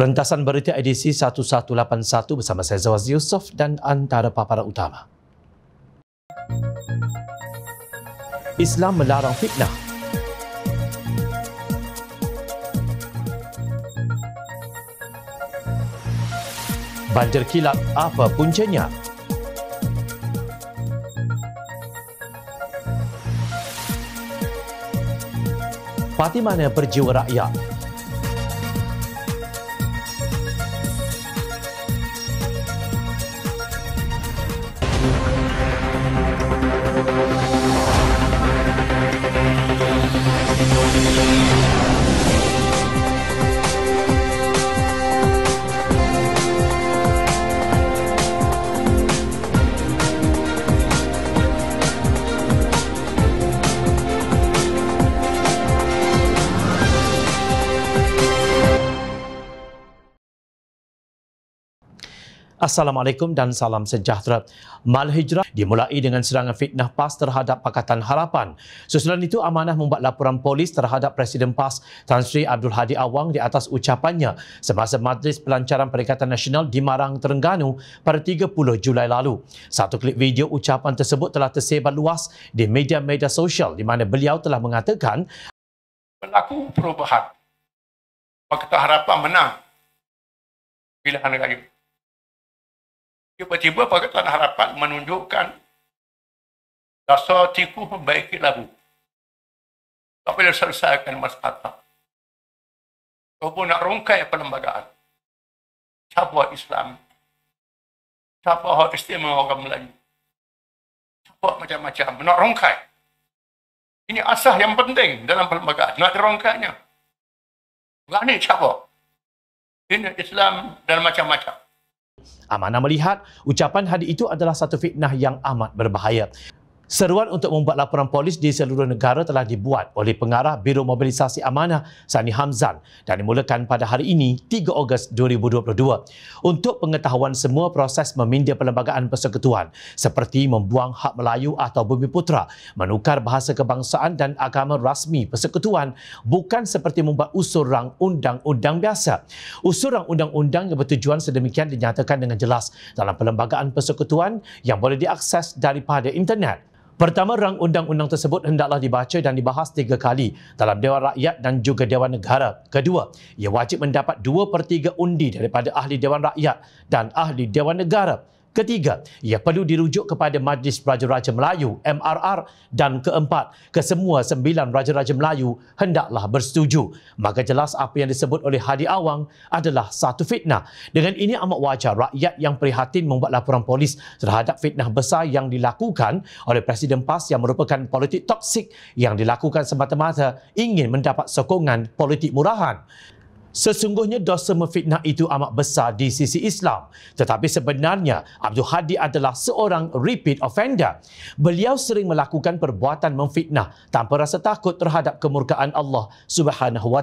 Rentasan berita edisi 1181 bersama saya Zawaz Yusof dan antara paparan utama. Islam melarang fitnah. Banjir kilat apa puncanya? Parti mana berjiwa rakyat? Assalamualaikum dan salam sejahtera. Mal hijrah dimulai dengan serangan fitnah PAS terhadap Pakatan Harapan. Susulan itu amanah membuat laporan polis terhadap Presiden PAS Tan Sri Abdul Hadi Awang di atas ucapannya semasa Majlis Pelancaran Perikatan Nasional di Marang, Terengganu pada 30 Julai lalu. Satu klip video ucapan tersebut telah tersebar luas di media-media sosial di mana beliau telah mengatakan berlaku perubahan. Pakatan Harapan menang pilihan raya tiba-tiba Pakatan Harapan menunjukkan dasar tiku membaiki labu. Tapi dia selesaikan masalah. Kau pun nak rungkai perlembagaan. Siapa Islam? Siapa orang istimewa orang Melayu? Siapa macam-macam? Nak rungkai. Ini asah yang penting dalam perlembagaan. Nak rungkainya. Berani siapa? Ini Islam dan macam-macam. Amanah melihat ucapan hadi itu adalah satu fitnah yang amat berbahaya. Seruan untuk membuat laporan polis di seluruh negara telah dibuat oleh pengarah Biro Mobilisasi Amanah Sani Hamzan dan dimulakan pada hari ini 3 Ogos 2022 untuk pengetahuan semua proses memindah perlembagaan persekutuan seperti membuang hak Melayu atau Bumi Putra, menukar bahasa kebangsaan dan agama rasmi persekutuan bukan seperti membuat usul rang undang-undang biasa. Usul rang undang-undang yang bertujuan sedemikian dinyatakan dengan jelas dalam perlembagaan persekutuan yang boleh diakses daripada internet. Pertama, rang undang-undang tersebut hendaklah dibaca dan dibahas tiga kali dalam Dewan Rakyat dan juga Dewan Negara. Kedua, ia wajib mendapat dua per undi daripada Ahli Dewan Rakyat dan Ahli Dewan Negara Ketiga, ia perlu dirujuk kepada Majlis Raja-Raja Melayu MRR dan keempat, kesemua sembilan Raja-Raja Melayu hendaklah bersetuju. Maka jelas apa yang disebut oleh Hadi Awang adalah satu fitnah. Dengan ini amat wajar rakyat yang prihatin membuat laporan polis terhadap fitnah besar yang dilakukan oleh Presiden PAS yang merupakan politik toksik yang dilakukan semata-mata ingin mendapat sokongan politik murahan. Sesungguhnya dosa memfitnah itu amat besar di sisi Islam. Tetapi sebenarnya Abdul Hadi adalah seorang repeat offender. Beliau sering melakukan perbuatan memfitnah tanpa rasa takut terhadap kemurkaan Allah Subhanahu Wa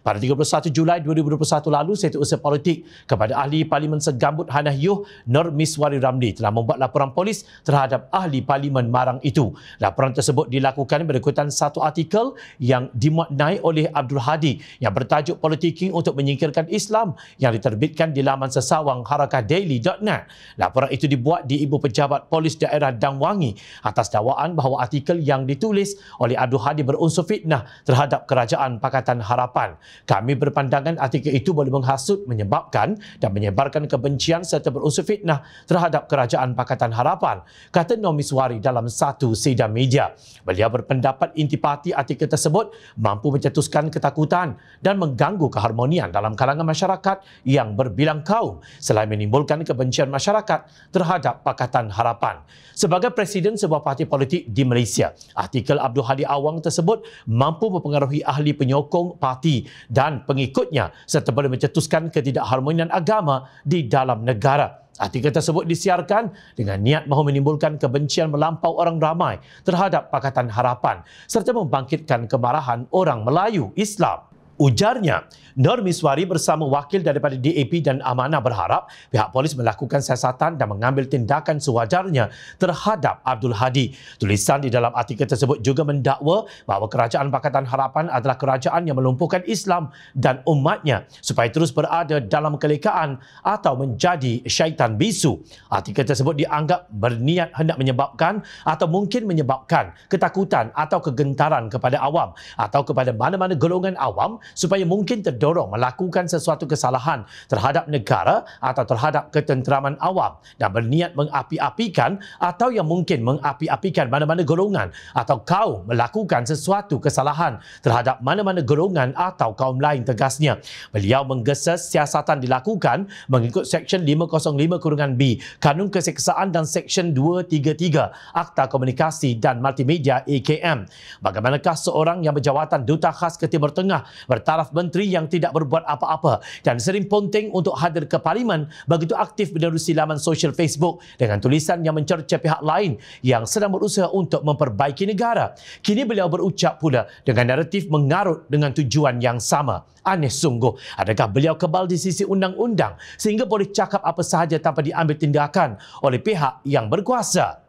Pada 31 Julai 2021 lalu, Setu Usaha Politik kepada Ahli Parlimen Segambut Hanah Yuh Nur Miswari Ramli telah membuat laporan polis terhadap Ahli Parlimen Marang itu. Laporan tersebut dilakukan berikutan satu artikel yang dimaknai oleh Abdul Hadi yang bertajuk politik politiking untuk menyingkirkan Islam yang diterbitkan di laman sesawang harakahdaily.net. Laporan itu dibuat di Ibu Pejabat Polis Daerah Dangwangi atas dakwaan bahawa artikel yang ditulis oleh Abdul Hadi berunsur fitnah terhadap Kerajaan Pakatan Harapan. Kami berpandangan artikel itu boleh menghasut, menyebabkan dan menyebarkan kebencian serta berunsur fitnah terhadap Kerajaan Pakatan Harapan, kata Nomi Suwari dalam satu sidang media. Beliau berpendapat intipati artikel tersebut mampu mencetuskan ketakutan dan mengganggu keharmonian dalam kalangan masyarakat yang berbilang kaum selain menimbulkan kebencian masyarakat terhadap Pakatan Harapan. Sebagai presiden sebuah parti politik di Malaysia, artikel Abdul Hadi Awang tersebut mampu mempengaruhi ahli penyokong parti dan pengikutnya serta boleh mencetuskan ketidakharmonian agama di dalam negara. Artikel tersebut disiarkan dengan niat mahu menimbulkan kebencian melampau orang ramai terhadap Pakatan Harapan serta membangkitkan kemarahan orang Melayu Islam. Ujarnya, Nur Miswari bersama wakil daripada DAP dan Amanah berharap pihak polis melakukan siasatan dan mengambil tindakan sewajarnya terhadap Abdul Hadi. Tulisan di dalam artikel tersebut juga mendakwa bahawa kerajaan Pakatan Harapan adalah kerajaan yang melumpuhkan Islam dan umatnya supaya terus berada dalam kelekaan atau menjadi syaitan bisu. Artikel tersebut dianggap berniat hendak menyebabkan atau mungkin menyebabkan ketakutan atau kegentaran kepada awam atau kepada mana-mana golongan awam supaya mungkin terdorong melakukan sesuatu kesalahan terhadap negara atau terhadap ketenteraman awam dan berniat mengapi-apikan atau yang mungkin mengapi-apikan mana-mana golongan atau kaum melakukan sesuatu kesalahan terhadap mana-mana golongan atau kaum lain tegasnya. Beliau menggesa siasatan dilakukan mengikut Seksyen 505-B Kanun Keseksaan dan Seksyen 233 Akta Komunikasi dan Multimedia AKM. Bagaimanakah seorang yang berjawatan Duta Khas ke Timur Tengah bertaraf menteri yang tidak berbuat apa-apa dan sering ponteng untuk hadir ke parlimen begitu aktif menerusi laman sosial Facebook dengan tulisan yang mencerca pihak lain yang sedang berusaha untuk memperbaiki negara. Kini beliau berucap pula dengan naratif mengarut dengan tujuan yang sama. Aneh sungguh, adakah beliau kebal di sisi undang-undang sehingga boleh cakap apa sahaja tanpa diambil tindakan oleh pihak yang berkuasa?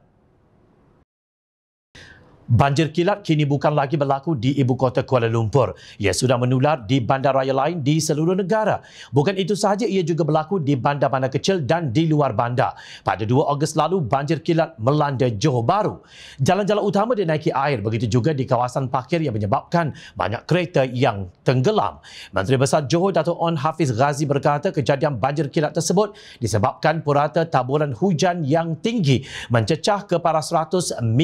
Banjir kilat kini bukan lagi berlaku di ibu kota Kuala Lumpur. Ia sudah menular di bandaraya lain di seluruh negara. Bukan itu sahaja, ia juga berlaku di bandar-bandar kecil dan di luar bandar. Pada 2 Ogos lalu, banjir kilat melanda Johor Bahru. Jalan-jalan utama dinaiki air, begitu juga di kawasan parkir yang menyebabkan banyak kereta yang tenggelam. Menteri Besar Johor, Dato' On Hafiz Ghazi berkata kejadian banjir kilat tersebut disebabkan purata taburan hujan yang tinggi mencecah ke para 100 mm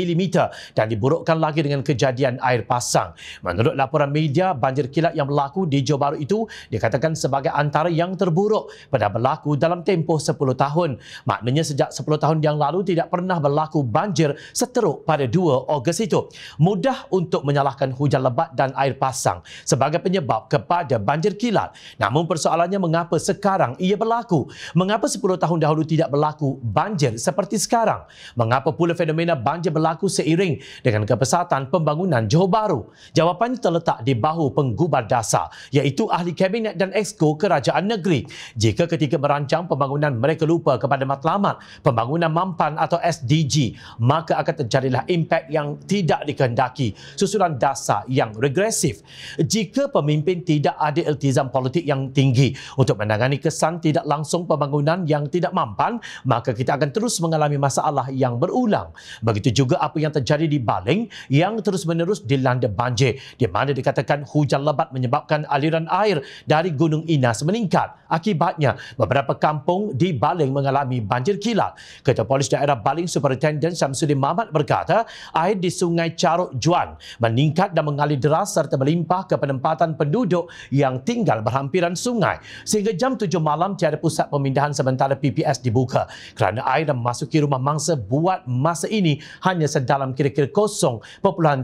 dan diburu diburukkan lagi dengan kejadian air pasang. Menurut laporan media, banjir kilat yang berlaku di Johor Bahru itu dikatakan sebagai antara yang terburuk pada berlaku dalam tempoh 10 tahun. Maknanya sejak 10 tahun yang lalu tidak pernah berlaku banjir seteruk pada 2 Ogos itu. Mudah untuk menyalahkan hujan lebat dan air pasang sebagai penyebab kepada banjir kilat. Namun persoalannya mengapa sekarang ia berlaku? Mengapa 10 tahun dahulu tidak berlaku banjir seperti sekarang? Mengapa pula fenomena banjir berlaku seiring dengan Kementerian Kebesatan Pembangunan Johor Bahru. Jawapannya terletak di bahu penggubal dasar iaitu ahli kabinet dan exco kerajaan negeri. Jika ketika merancang pembangunan mereka lupa kepada matlamat pembangunan mampan atau SDG maka akan terjadilah impak yang tidak dikehendaki susulan dasar yang regresif. Jika pemimpin tidak ada iltizam politik yang tinggi untuk menangani kesan tidak langsung pembangunan yang tidak mampan maka kita akan terus mengalami masalah yang berulang. Begitu juga apa yang terjadi di Bali kering yang terus-menerus dilanda banjir di mana dikatakan hujan lebat menyebabkan aliran air dari Gunung Inas meningkat. Akibatnya, beberapa kampung di Baling mengalami banjir kilat. Ketua Polis Daerah Baling Superintendent Syamsuddin Mahmat berkata, air di Sungai Carut Juan meningkat dan mengalir deras serta melimpah ke penempatan penduduk yang tinggal berhampiran sungai. Sehingga jam 7 malam tiada pusat pemindahan sementara PPS dibuka kerana air yang memasuki rumah mangsa buat masa ini hanya sedalam kira-kira kosong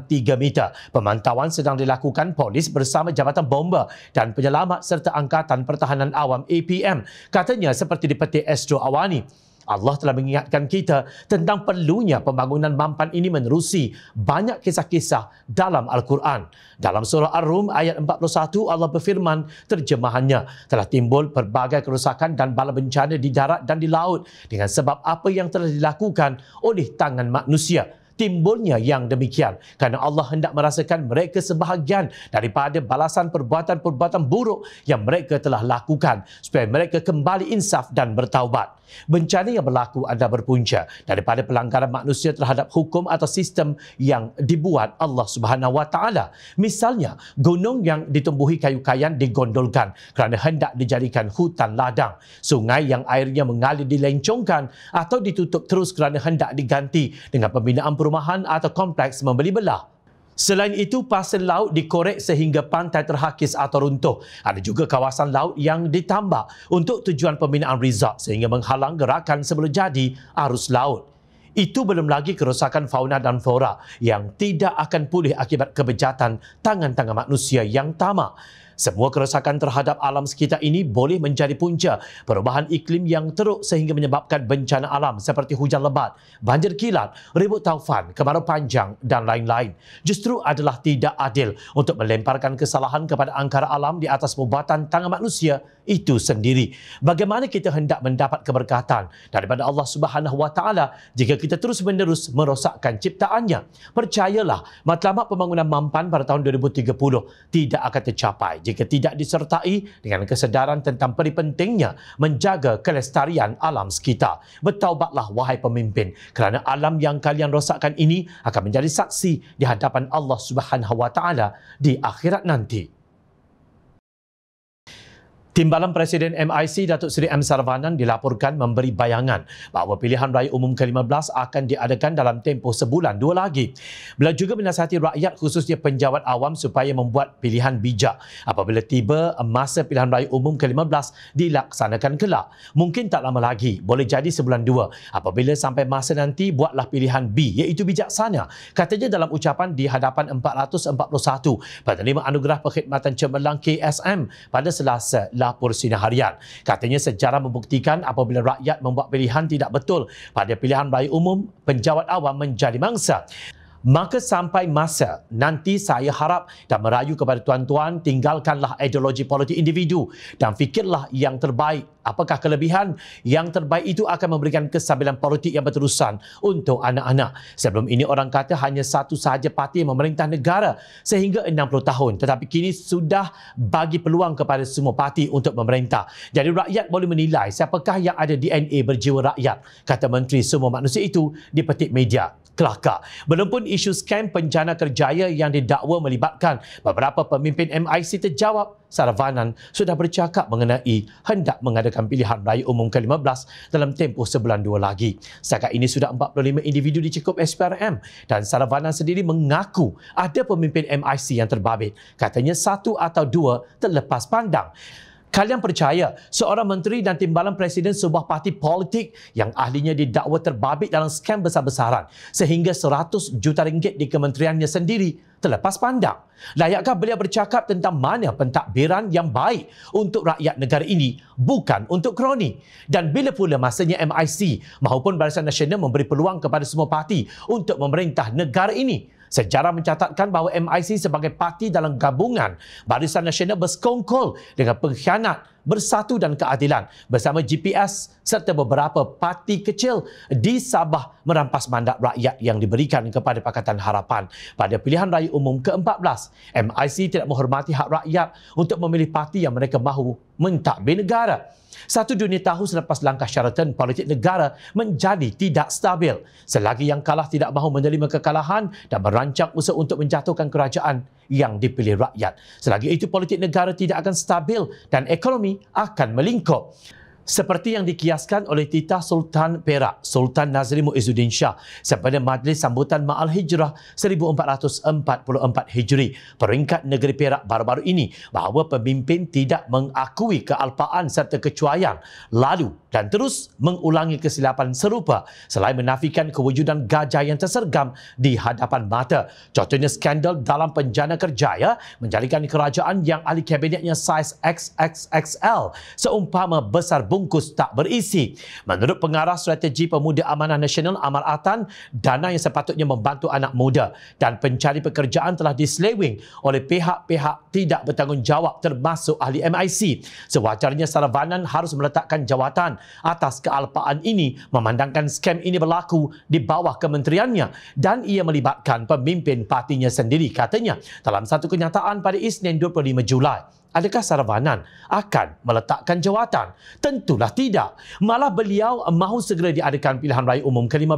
tiga meter. Pemantauan sedang dilakukan polis bersama Jabatan Bomba dan Penyelamat serta Angkatan Pertahanan Awam APM. Katanya seperti di peti Astro Awani. Allah telah mengingatkan kita tentang perlunya pembangunan mampan ini menerusi banyak kisah-kisah dalam Al-Quran. Dalam surah Ar-Rum ayat 41 Allah berfirman terjemahannya telah timbul berbagai kerusakan dan bala bencana di darat dan di laut dengan sebab apa yang telah dilakukan oleh tangan manusia timbulnya yang demikian kerana Allah hendak merasakan mereka sebahagian daripada balasan perbuatan-perbuatan buruk yang mereka telah lakukan supaya mereka kembali insaf dan bertaubat. Bencana yang berlaku adalah berpunca daripada pelanggaran manusia terhadap hukum atau sistem yang dibuat Allah Subhanahu Wa Taala. Misalnya, gunung yang ditumbuhi kayu-kayan digondolkan kerana hendak dijadikan hutan ladang. Sungai yang airnya mengalir dilencongkan atau ditutup terus kerana hendak diganti dengan pembinaan perumahan atau kompleks membeli belah. Selain itu, pasir laut dikorek sehingga pantai terhakis atau runtuh. Ada juga kawasan laut yang ditambah untuk tujuan pembinaan resort sehingga menghalang gerakan sebelum jadi arus laut. Itu belum lagi kerosakan fauna dan flora yang tidak akan pulih akibat kebejatan tangan-tangan manusia yang tamak. Semua kerosakan terhadap alam sekitar ini boleh menjadi punca perubahan iklim yang teruk sehingga menyebabkan bencana alam seperti hujan lebat, banjir kilat, ribut taufan, kemarau panjang dan lain-lain. Justru adalah tidak adil untuk melemparkan kesalahan kepada angkara alam di atas perbuatan tangan manusia itu sendiri. Bagaimana kita hendak mendapat keberkatan daripada Allah Subhanahu Wa Taala jika kita terus menerus merosakkan ciptaannya? Percayalah, matlamat pembangunan mampan pada tahun 2030 tidak akan tercapai jika tidak disertai dengan kesedaran tentang peripentingnya menjaga kelestarian alam sekitar. Bertaubatlah wahai pemimpin kerana alam yang kalian rosakkan ini akan menjadi saksi di hadapan Allah Subhanahu Wa Taala di akhirat nanti. Timbalan Presiden MIC Datuk Seri M Saravanan dilaporkan memberi bayangan bahawa pilihan raya umum ke-15 akan diadakan dalam tempoh sebulan dua lagi. Beliau juga menasihati rakyat khususnya penjawat awam supaya membuat pilihan bijak apabila tiba masa pilihan raya umum ke-15 dilaksanakan kelak. Mungkin tak lama lagi, boleh jadi sebulan dua. Apabila sampai masa nanti buatlah pilihan B iaitu bijaksana. Katanya dalam ucapan di hadapan 441 Penerima Anugerah Perkhidmatan Cemerlang KSM pada Selasa adalah Pursina Harian. Katanya sejarah membuktikan apabila rakyat membuat pilihan tidak betul pada pilihan raya umum, penjawat awam menjadi mangsa maka sampai masa nanti saya harap dan merayu kepada tuan-tuan tinggalkanlah ideologi politik individu dan fikirlah yang terbaik apakah kelebihan yang terbaik itu akan memberikan kesabilan politik yang berterusan untuk anak-anak sebelum ini orang kata hanya satu sahaja parti memerintah negara sehingga 60 tahun tetapi kini sudah bagi peluang kepada semua parti untuk memerintah jadi rakyat boleh menilai siapakah yang ada DNA berjiwa rakyat kata menteri semua manusia itu di petik media kelakar. Belum pun isu skam penjana kerjaya yang didakwa melibatkan beberapa pemimpin MIC terjawab, Saravanan sudah bercakap mengenai hendak mengadakan pilihan raya umum ke-15 dalam tempoh sebulan dua lagi. sekarang ini sudah 45 individu dicekup SPRM dan Saravanan sendiri mengaku ada pemimpin MIC yang terbabit. Katanya satu atau dua terlepas pandang. Kalian percaya seorang menteri dan timbalan presiden sebuah parti politik yang ahlinya didakwa terbabit dalam skam besar-besaran sehingga 100 juta ringgit di kementeriannya sendiri terlepas pandang. Layakkah beliau bercakap tentang mana pentadbiran yang baik untuk rakyat negara ini bukan untuk kroni? Dan bila pula masanya MIC maupun Barisan Nasional memberi peluang kepada semua parti untuk memerintah negara ini? Sejarah mencatatkan bahawa MIC sebagai parti dalam gabungan Barisan Nasional berskongkol dengan pengkhianat Bersatu dan Keadilan bersama GPS serta beberapa parti kecil di Sabah merampas mandat rakyat yang diberikan kepada Pakatan Harapan pada pilihan raya umum ke-14. MIC tidak menghormati hak rakyat untuk memilih parti yang mereka mahu mentadbir negara. Satu dunia tahu selepas langkah syaratan politik negara menjadi tidak stabil. Selagi yang kalah tidak mahu menerima kekalahan dan merancang usaha untuk menjatuhkan kerajaan yang dipilih rakyat. Selagi itu politik negara tidak akan stabil dan ekonomi ekonomi akan melingkup. Seperti yang dikiaskan oleh titah Sultan Perak, Sultan Nazri Muizuddin Shah, sempena majlis sambutan Ma'al Hijrah 1444 Hijri, peringkat negeri Perak baru-baru ini, bahawa pemimpin tidak mengakui kealpaan serta kecuaian, lalu dan terus mengulangi kesilapan serupa selain menafikan kewujudan gajah yang tersergam di hadapan mata. Contohnya skandal dalam penjana kerjaya menjadikan kerajaan yang ahli kabinetnya saiz XXXL seumpama besar bungkus tak berisi. Menurut pengarah strategi Pemuda Amanah Nasional Amar Atan, dana yang sepatutnya membantu anak muda dan pencari pekerjaan telah diselewing oleh pihak-pihak tidak bertanggungjawab termasuk ahli MIC. Sewajarnya Saravanan harus meletakkan jawatan atas kealpaan ini memandangkan skem ini berlaku di bawah kementeriannya dan ia melibatkan pemimpin partinya sendiri katanya dalam satu kenyataan pada Isnin 25 Julai. Adakah Saravanan akan meletakkan jawatan? Tentulah tidak. Malah beliau mahu segera diadakan pilihan raya umum ke-15.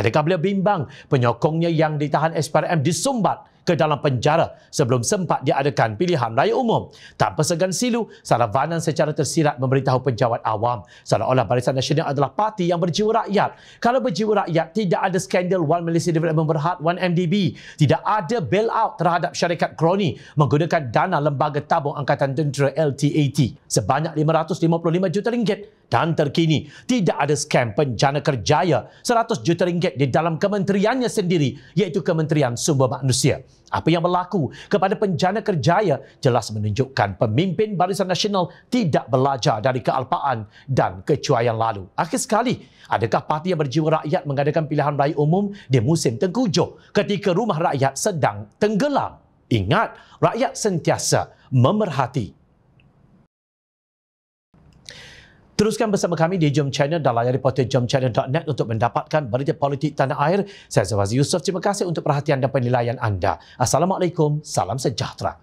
Adakah beliau bimbang penyokongnya yang ditahan SPRM disumbat ke dalam penjara sebelum sempat diadakan pilihan raya umum. Tanpa segan silu, Saravanan secara tersirat memberitahu penjawat awam seolah-olah Barisan Nasional adalah parti yang berjiwa rakyat. Kalau berjiwa rakyat, tidak ada skandal One Malaysia Development Berhad 1MDB. Tidak ada bailout terhadap syarikat kroni menggunakan dana Lembaga Tabung Angkatan Tentera LTAT sebanyak 555 juta ringgit dan terkini tidak ada skam penjana kerjaya 100 juta ringgit di dalam kementeriannya sendiri iaitu Kementerian Sumber Manusia. Apa yang berlaku kepada penjana kerjaya jelas menunjukkan pemimpin Barisan Nasional tidak belajar dari kealpaan dan kecuaian lalu. Akhir sekali, adakah parti yang berjiwa rakyat mengadakan pilihan raya umum di musim tengkujuh ketika rumah rakyat sedang tenggelam? Ingat, rakyat sentiasa memerhati. Teruskan bersama kami di Jom China dan layari portal jomchina.net untuk mendapatkan berita politik tanah air. Saya Zawazi Yusof, terima kasih untuk perhatian dan penilaian anda. Assalamualaikum, salam sejahtera.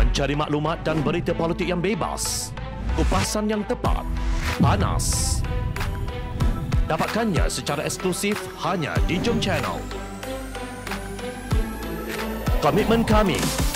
Mencari maklumat dan berita politik yang bebas, kupasan yang tepat, panas. Dapatkannya secara eksklusif hanya di Jom Channel. Komitmen kami